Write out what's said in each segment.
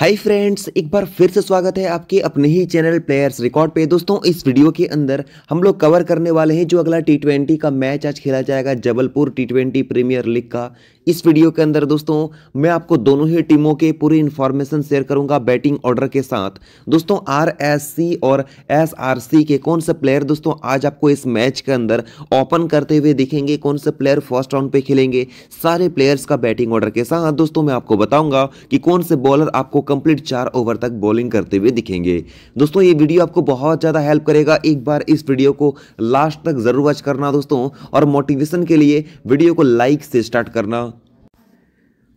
hi friends एक बार फिर से स्वागत है आपके अपने ही चैनल प्लेयर्स रिकॉर्ड पे दोस्तों इस वीडियो के अंदर हम लोग कवर करने वाले हैं जो अगला टी ट्वेंटी का मैच आज खेला जाएगा Jabalpur T twenty premier league का इस वीडियो के अंदर दोस्तों मैं आपको दोनों ही टीमों के पूरी इन्फॉर्मेशन शेयर करूंगा बैटिंग ऑर्डर के साथ दोस्तों आरएससी और एसआरसी के कौन से प्लेयर दोस्तों आज आपको इस मैच के अंदर ओपन करते हुए दिखेंगे कौन से प्लेयर फर्स्ट राउंड पे खेलेंगे सारे प्लेयर्स का बैटिंग ऑर्डर के साथ दोस्तों मैं आपको बताऊंगा कि कौन से बॉलर आपको कंप्लीट चार ओवर तक बॉलिंग करते हुए दिखेंगे दोस्तों ये वीडियो आपको बहुत ज़्यादा हेल्प करेगा एक बार इस वीडियो को लास्ट तक जरूर वॉच करना दोस्तों और मोटिवेशन के लिए वीडियो को लाइक से स्टार्ट करना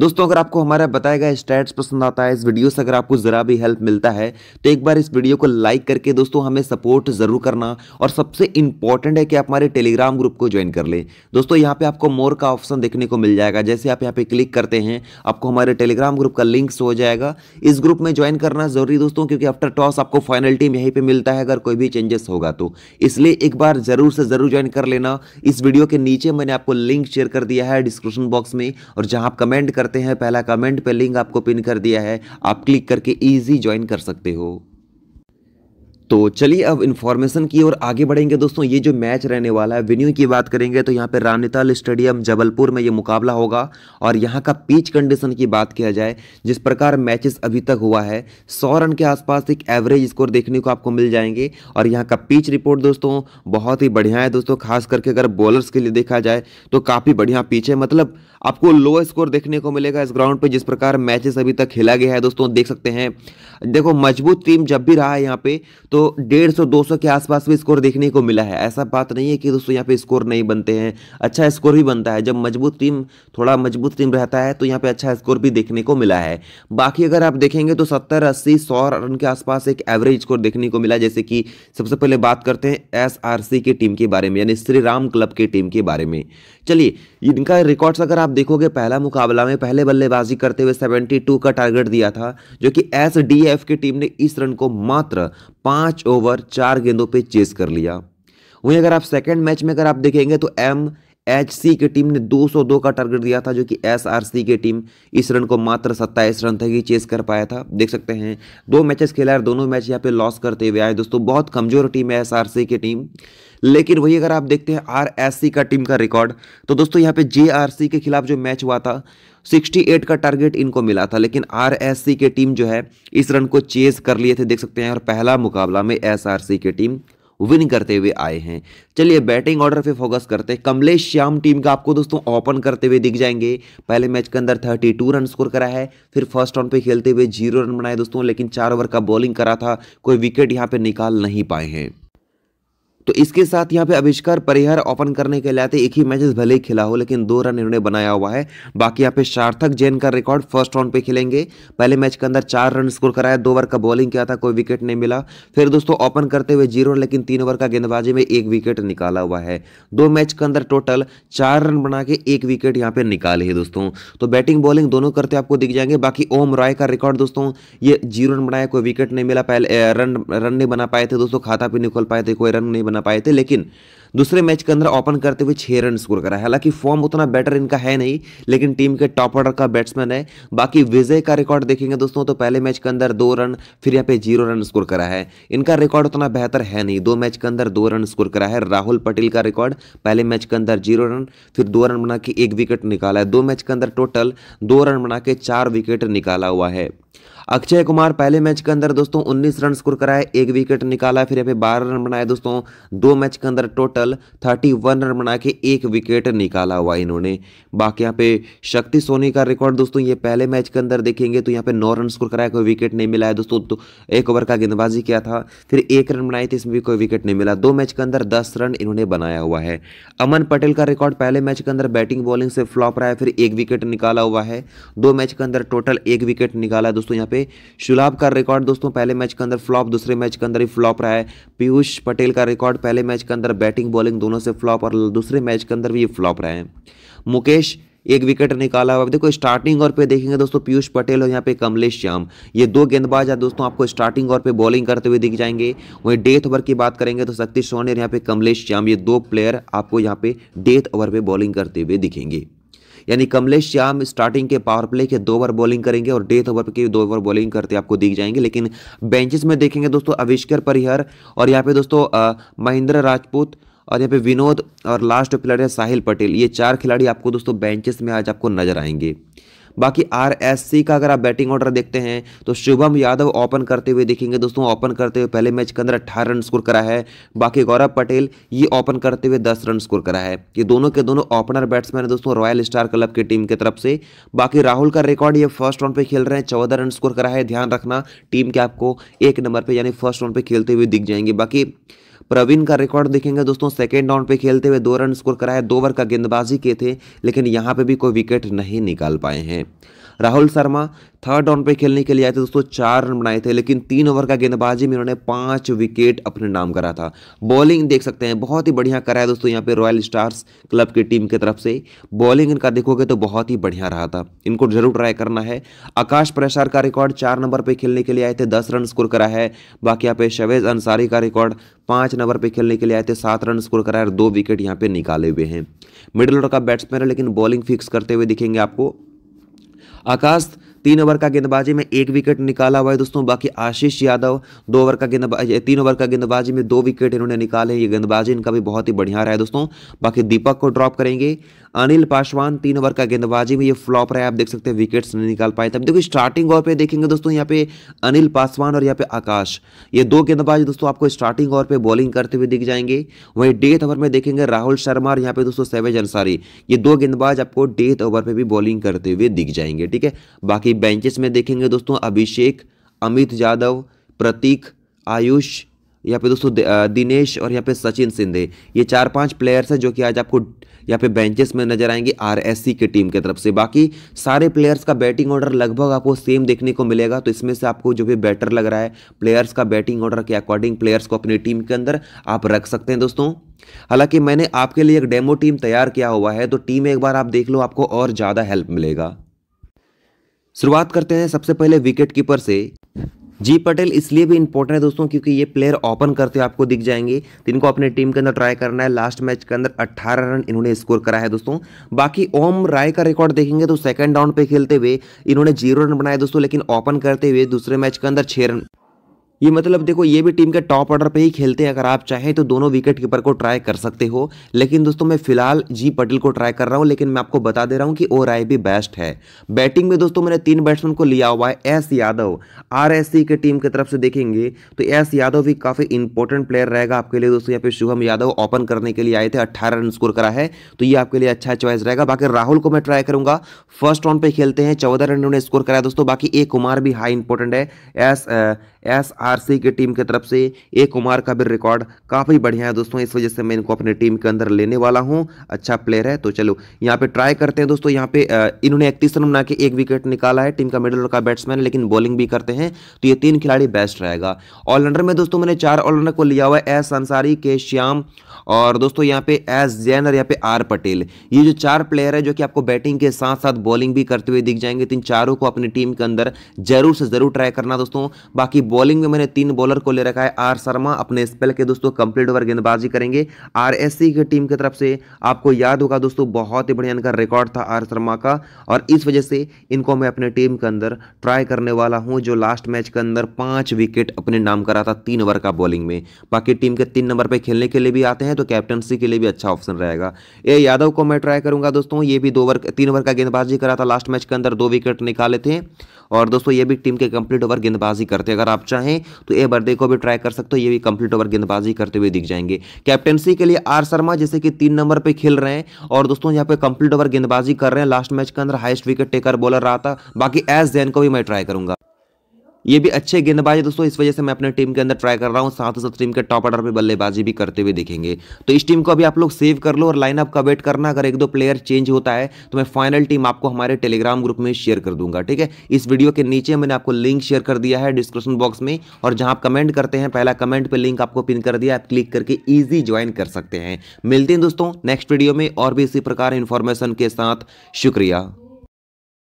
दोस्तों अगर आपको हमारा बताया गया स्टैट्स पसंद आता है इस वीडियो से अगर आपको ज़रा भी हेल्प मिलता है तो एक बार इस वीडियो को लाइक करके दोस्तों हमें सपोर्ट ज़रूर करना और सबसे इंपॉर्टेंट है कि आप हमारे टेलीग्राम ग्रुप को ज्वाइन कर लें दोस्तों यहाँ पे आपको मोर का ऑप्शन देखने को मिल जाएगा जैसे आप यहाँ पर क्लिक करते हैं आपको हमारे टेलीग्राम ग्रुप का लिंक्स हो जाएगा इस ग्रुप में ज्वाइन करना ज़रूरी दोस्तों क्योंकि आफ्टर टॉस आपको फाइनल टीम यहीं पर मिलता है अगर कोई भी चेंजेस होगा तो इसलिए एक बार ज़रूर से ज़रूर ज्वाइन कर लेना इस वीडियो के नीचे मैंने आपको लिंक शेयर कर दिया है डिस्क्रिप्शन बॉक्स में और जहाँ आप कमेंट करते हैं पहला कमेंट पे लिंक आपको पिन कर दिया है आप क्लिक करके ईजी ज्वाइन कर सकते हो तो चलिए अब इन्फॉर्मेशन की और आगे बढ़ेंगे दोस्तों ये जो मैच रहने वाला है वेन्यू की बात करेंगे तो यहाँ पे रानीताल स्टेडियम जबलपुर में ये मुकाबला होगा और यहाँ का पिच कंडीशन की बात किया जाए जिस प्रकार मैचेस अभी तक हुआ है सौ रन के आसपास एक एवरेज स्कोर देखने को आपको मिल जाएंगे और यहाँ का पिच रिपोर्ट दोस्तों बहुत ही बढ़िया है दोस्तों खास करके अगर बॉलर्स के लिए देखा जाए तो काफ़ी बढ़िया पिच है मतलब आपको लो स्कोर देखने को मिलेगा इस ग्राउंड पर जिस प्रकार मैचेस अभी तक खेला गया है दोस्तों देख सकते हैं देखो मजबूत टीम जब भी रहा है यहाँ पे तो डेढ़ सौ दो सौ के आसपास भी स्कोर देखने को मिला है ऐसा बात नहीं है कि दोस्तों यहाँ पे स्कोर नहीं बनते हैं अच्छा स्कोर भी बनता है जब मजबूत टीम थोड़ा मजबूत टीम रहता है तो यहाँ पे अच्छा स्कोर भी देखने को मिला है बाकी अगर आप देखेंगे तो सत्तर अस्सी सौ रन के आसपास एक एवरेज स्कोर देखने को मिला जैसे कि सबसे पहले बात करते हैं एस आर सी की टीम के बारे में यानी श्री राम क्लब की टीम के बारे में चलिए इनका रिकॉर्ड्स अगर आप देखोगे पहला मुकाबला में पहले बल्लेबाजी करते हुए सेवेंटी का टारगेट दिया था जो कि एस की टीम ने इस रन को मात्र पाँच पाँच ओवर चार गेंदों पे चेस कर लिया वहीं अगर आप सेकेंड मैच में अगर आप देखेंगे तो एम एच सी की टीम ने 202 का टारगेट दिया था जो कि एस आर सी की टीम इस रन को मात्र सत्ताईस रन तक ही चेस कर पाया था देख सकते हैं दो मैचेस खेला है दोनों मैच यहाँ पे लॉस करते हुए आए दोस्तों बहुत कमजोर टीम है एस आर सी की टीम लेकिन वही अगर आप देखते हैं सी का टीम का रिकॉर्ड तो दोस्तों यहाँ पे सी के खिलाफ जो मैच हुआ था 68 का टारगेट इनको मिला था लेकिन सी के टीम जो है इस रन को चेज कर लिए थे देख सकते हैं और पहला मुकाबला में सी के टीम विन करते हुए आए हैं चलिए बैटिंग ऑर्डर पे फोकस करते हैं कमलेश श्याम टीम का आपको दोस्तों ओपन करते हुए दिख जाएंगे पहले मैच के अंदर 32 रन स्कोर करा है फिर फर्स्ट राउंड पे खेलते हुए जीरो रन बनाए दोस्तों लेकिन चार ओवर का बॉलिंग करा था कोई विकेट यहाँ पे निकाल नहीं पाए हैं तो इसके साथ यहाँ पे अविष्कार परिहार ओपन करने के लिए आते एक ही मैचेस भले ही खिला हो लेकिन दो रन इन्होंने बनाया हुआ है बाकी यहाँ पे सार्थक जैन का रिकॉर्ड फर्स्ट राउंड पे खेलेंगे पहले मैच के अंदर चार रन स्कोर कराया दो ओवर का बॉलिंग किया था कोई विकेट नहीं मिला फिर दोस्तों ओपन करते हुए जीरो लेकिन तीन ओवर का गेंदबाजी में एक विकेट निकाला हुआ है दो मैच के अंदर टोटल चार रन बना के एक विकेट यहाँ पे निकाले है दोस्तों तो बैटिंग बॉलिंग दोनों करते आपको दिख जाएंगे बाकी ओम रॉय का रिकॉर्ड दोस्तों ये जीरो रन बनाया कोई विकेट नहीं मिला पहले रन रन नहीं बना पाए थे दोस्तों खाता भी निकल पाए थे कोई रन नहीं बना पाए थे लेकिन दूसरे मैच के अंदर ओपन करते हुए छः रन स्कोर करा है हालांकि फॉर्म उतना बेटर इनका है नहीं लेकिन टीम के टॉप ऑर्डर का बैट्समैन है बाकी विजय का रिकॉर्ड देखेंगे दोस्तों तो पहले मैच के अंदर दो रन फिर यहाँ पे जीरो रन स्कोर करा है इनका रिकॉर्ड उतना बेहतर है नहीं दो मैच के अंदर दो रन स्कोर करा है राहुल पटेल का रिकॉर्ड पहले मैच के अंदर जीरो रन फिर दो रन बना के एक विकेट निकाला है दो मैच के अंदर टोटल दो रन बना के चार विकेट निकाला हुआ है अक्षय कुमार पहले मैच के अंदर दोस्तों 19 रन स्कोर कराए एक विकेट निकाला फिर यहाँ पे 12 रन बनाए दोस्तों दो मैच के अंदर टोटल 31 रन बना के एक विकेट निकाला हुआ इन्होंने बाकी यहाँ पे शक्ति सोनी का रिकॉर्ड दोस्तों ये पहले मैच के अंदर देखेंगे तो यहाँ पे 9 रन स्कोर कराया कोई विकेट नहीं मिला है दोस्तों तो एक ओवर का गेंदबाजी किया था फिर एक रन बनाए थे इसमें भी कोई विकेट नहीं मिला दो मैच के अंदर दस रन इन्होंने बनाया हुआ है अमन पटेल का रिकॉर्ड पहले मैच के अंदर बैटिंग बॉलिंग से फ्लॉप रहा है फिर एक विकेट निकाला हुआ है दो मैच के अंदर टोटल एक विकेट निकाला दोस्तों यहाँ पे शुलाब का रिकॉर्ड दोस्तों पहले मैच के अंदर फ्लॉप दूसरे मैच के अंदर ही फ्लॉप रहा है पीयूष पटेल का रिकॉर्ड पहले मैच के अंदर बैटिंग बॉलिंग दोनों से फ्लॉप और दूसरे मैच के अंदर भी ये फ्लॉप रहे हैं मुकेश एक विकेट निकाला हुआ देखो स्टार्टिंग और पे देखेंगे दोस्तों पीयूष पटेल और यहाँ पे कमलेश श्याम ये दो गेंदबाज है दोस्तों आपको स्टार्टिंग और पे बॉलिंग करते हुए दिख जाएंगे वहीं डेथ ओवर की बात करेंगे तो शक्ति सोनी और यहाँ पे कमलेश श्याम ये दो प्लेयर आपको यहाँ पे डेथ ओवर पे बॉलिंग करते हुए दिखेंगे यानी कमलेश श्याम स्टार्टिंग के पावर प्ले के दो ओवर बॉलिंग करेंगे और डेथ ओवर के दो ओवर बॉलिंग करते आपको दिख जाएंगे लेकिन बेंचेस में देखेंगे दोस्तों अविष्कर परिहर और यहाँ पे दोस्तों महेंद्र राजपूत और यहाँ पे विनोद और लास्ट प्लेयर है साहिल पटेल ये चार खिलाड़ी आपको दोस्तों बेंचेस में आज आपको नजर आएंगे बाकी आर का अगर आप बैटिंग ऑर्डर देखते हैं तो शुभम यादव ओपन करते हुए दिखेंगे दोस्तों ओपन करते हुए पहले मैच के अंदर अट्ठारह रन स्कोर करा है बाकी गौरव पटेल ये ओपन करते हुए दस रन स्कोर करा है ये दोनों के दोनों ओपनर बैट्समैन है दोस्तों रॉयल स्टार क्लब की टीम की तरफ से बाकी राहुल का रिकॉर्ड ये फर्स्ट राउंड पे खेल रहे हैं चौदह रन स्कोर करा है ध्यान रखना टीम के आपको एक नंबर पर यानी फर्स्ट राउंड पर खेलते हुए दिख जाएंगे बाकी प्रवीण का रिकॉर्ड देखेंगे दोस्तों सेकेंड राउंड पे खेलते हुए दो रन स्कोर कराए दो ओवर का गेंदबाजी किए थे लेकिन यहाँ पे भी कोई विकेट नहीं निकाल पाए हैं राहुल शर्मा थर्ड ऑन पे खेलने के लिए आए थे दोस्तों चार रन बनाए थे लेकिन तीन ओवर का गेंदबाजी में उन्होंने पांच विकेट अपने नाम करा था बॉलिंग देख सकते हैं बहुत ही बढ़िया करा है दोस्तों यहाँ पे रॉयल स्टार्स क्लब की टीम की तरफ से बॉलिंग इनका देखोगे तो बहुत ही बढ़िया रहा था इनको जरूर ट्राई करना है आकाश प्रसार का रिकॉर्ड चार नंबर पर खेलने के लिए आए थे दस रन स्कोर करा है बाकी यहाँ पे शवेज अंसारी का रिकॉर्ड पांच नंबर पर खेलने के लिए आए थे सात रन स्कोर करा है और दो विकेट यहाँ पे निकाले हुए हैं मिडिल ऑर्डर का बैट्समैन है लेकिन बॉलिंग फिक्स करते हुए दिखेंगे आपको आकाश तीन ओवर का गेंदबाजी में एक विकेट निकाला हुआ है दोस्तों बाकी आशीष यादव दो ओवर का गेंदबाजी तीन ओवर का गेंदबाजी में दो विकेट इन्होंने निकाले ये गेंदबाजी इनका भी बहुत ही बढ़िया रहा है दोस्तों बाकी दीपक को ड्रॉप करेंगे अनिल पासवान तीन ओवर का गेंदबाजी में ये फ्लॉप रहा है आप देख सकते हैं विकेट्स नहीं निकाल पाए तब देखो स्टार्टिंग ओवर पे देखेंगे दोस्तों यहाँ पे अनिल पासवान और यहाँ पे आकाश ये दो गेंदबाज दोस्तों आपको स्टार्टिंग ओवर पे बॉलिंग करते हुए दिख जाएंगे वहीं डेथ ओवर में देखेंगे राहुल शर्मा और यहाँ पे दोस्तों सेवेज अंसारी ये दो गेंदबाज आपको डेथ ओवर पर भी बॉलिंग करते हुए दिख जाएंगे ठीक है बाकी बेंचेस में देखेंगे दोस्तों अभिषेक अमित यादव प्रतीक आयुष यहाँ पे दोस्तों दिनेश और यहाँ पे सचिन सिंधे ये चार पांच प्लेयर्स हैं जो कि आज आपको यहाँ पे बेंचेस में नजर आएंगे आरएससी की टीम की तरफ से बाकी सारे प्लेयर्स का बैटिंग ऑर्डर लगभग आपको सेम देखने को मिलेगा तो इसमें से आपको जो भी बेटर लग रहा है प्लेयर्स का बैटिंग ऑर्डर के अकॉर्डिंग प्लेयर्स को अपनी टीम के अंदर आप रख सकते हैं दोस्तों हालांकि मैंने आपके लिए एक डेमो टीम तैयार किया हुआ है तो टीम एक बार आप देख लो आपको और ज़्यादा हेल्प मिलेगा शुरुआत करते हैं सबसे पहले विकेट कीपर से जी पटेल इसलिए भी इंपॉर्टेंट है दोस्तों क्योंकि ये प्लेयर ओपन करते हुए आपको दिख जाएंगे तो इनको अपने टीम के अंदर ट्राई करना है लास्ट मैच के अंदर 18 रन इन्होंने स्कोर करा है दोस्तों बाकी ओम राय का रिकॉर्ड देखेंगे तो सेकंड राउंड पे खेलते हुए इन्होंने जीरो रन बनाए दोस्तों लेकिन ओपन करते हुए दूसरे मैच के अंदर छह रन ये मतलब देखो ये भी टीम के टॉप ऑर्डर पे ही खेलते हैं अगर आप चाहें तो दोनों विकेट कीपर को ट्राई कर सकते हो लेकिन दोस्तों मैं फिलहाल जी पटेल को ट्राई कर रहा हूँ लेकिन मैं आपको बता दे रहा हूँ कि ओ राय भी बेस्ट है बैटिंग में दोस्तों मैंने तीन बैट्समैन को लिया हुआ है S Yadav R K team की तरफ से देखेंगे तो एस यादव भी काफ़ी इंपॉर्टेंट प्लेयर रहेगा आपके लिए दोस्तों यहाँ पे शुभम यादव ओपन करने के लिए आए थे अट्ठारह रन स्कोर करा है तो ये आपके लिए अच्छा चॉइस रहेगा बाकी राहुल को मैं ट्राई करूंगा फर्स्ट राउंड पे खेलते हैं चौदह रन उन्होंने स्कोर कराया दोस्तों बाकी ए कुमार भी हाई इंपॉर्टेंट है एस एसआरसी की टीम की तरफ से ए कुमार का भी रिकॉर्ड काफ़ी बढ़िया है दोस्तों इस वजह से मैं इनको अपनी टीम के अंदर लेने वाला हूँ अच्छा प्लेयर है तो चलो यहाँ पे ट्राई करते हैं दोस्तों यहाँ पे इन्होंने इकतीस रन बना के एक विकेट निकाला है टीम का मिडल का बैट्समैन लेकिन बॉलिंग भी करते हैं तो ये तीन खिलाड़ी बेस्ट रहेगा ऑलराउंडर में दोस्तों मैंने चार ऑलराउंडर को लिया हुआ है एस अंसारी के श्याम और दोस्तों यहाँ पे एस जैन और यहाँ पे आर पटेल ये जो चार प्लेयर है जो कि आपको बैटिंग के साथ साथ बॉलिंग भी करते हुए दिख जाएंगे तीन चारों को अपनी टीम के अंदर जरूर से जरूर ट्राई करना दोस्तों बाकी बॉलिंग में मैंने तीन बॉलर को ले रखा है आर शर्मा अपने स्पेल के दोस्तों कंप्लीट ओवर गेंदबाजी करेंगे आर की टीम की तरफ से आपको याद होगा दोस्तों बहुत ही बढ़िया इनका रिकॉर्ड था आर शर्मा का और इस वजह से इनको मैं अपने टीम के अंदर ट्राई करने वाला हूँ जो लास्ट मैच के अंदर पाँच विकेट अपने नाम करा था तीन ओवर का बॉलिंग में बाकी टीम के तीन नंबर पर खेलने के लिए भी आते हैं तो कैप्टनसी के लिए भी अच्छा ऑप्शन रहेगा ए यादव को मैं ट्राई करूंगा दोस्तों ये भी दो ओवर तीन ओवर का गेंदबाजी करा था लास्ट मैच के अंदर दो विकेट निकाले थे और दोस्तों ये भी टीम के कंप्लीट ओवर गेंदबाजी करते अगर आप चाहें तो ए बर्दे को भी ट्राई कर सकते हो ये भी कंप्लीट ओवर गेंदबाजी करते हुए दिख जाएंगे कैप्टनसी के लिए आर शर्मा जैसे कि तीन नंबर पर खेल रहे हैं और दोस्तों यहाँ पे कंप्लीट ओवर गेंदबाजी कर रहे हैं लास्ट मैच के अंदर हाइस्ट विकेट टेकर बॉलर रहा था बाकी एस जैन को भी मैं ट्राई करूंगा ये भी अच्छे गेंदबाज है दोस्तों इस वजह से मैं अपने टीम के अंदर ट्राई कर रहा हूँ साथ ही साथ टीम के टॉप ऑर्डर पर बल्लेबाजी भी करते हुए देखेंगे तो इस टीम को अभी आप लोग सेव कर लो और लाइनअप का वेट करना अगर एक दो प्लेयर चेंज होता है तो मैं फाइनल टीम आपको हमारे टेलीग्राम ग्रुप में शेयर कर दूंगा ठीक है इस वीडियो के नीचे मैंने आपको लिंक शेयर कर दिया है डिस्क्रिप्शन बॉक्स में और जहाँ आप कमेंट करते हैं पहला कमेंट पर लिंक आपको पिन कर दिया आप क्लिक करके ईजी ज्वाइन कर सकते हैं मिलते हैं दोस्तों नेक्स्ट वीडियो में और भी इसी प्रकार इन्फॉर्मेशन के साथ शुक्रिया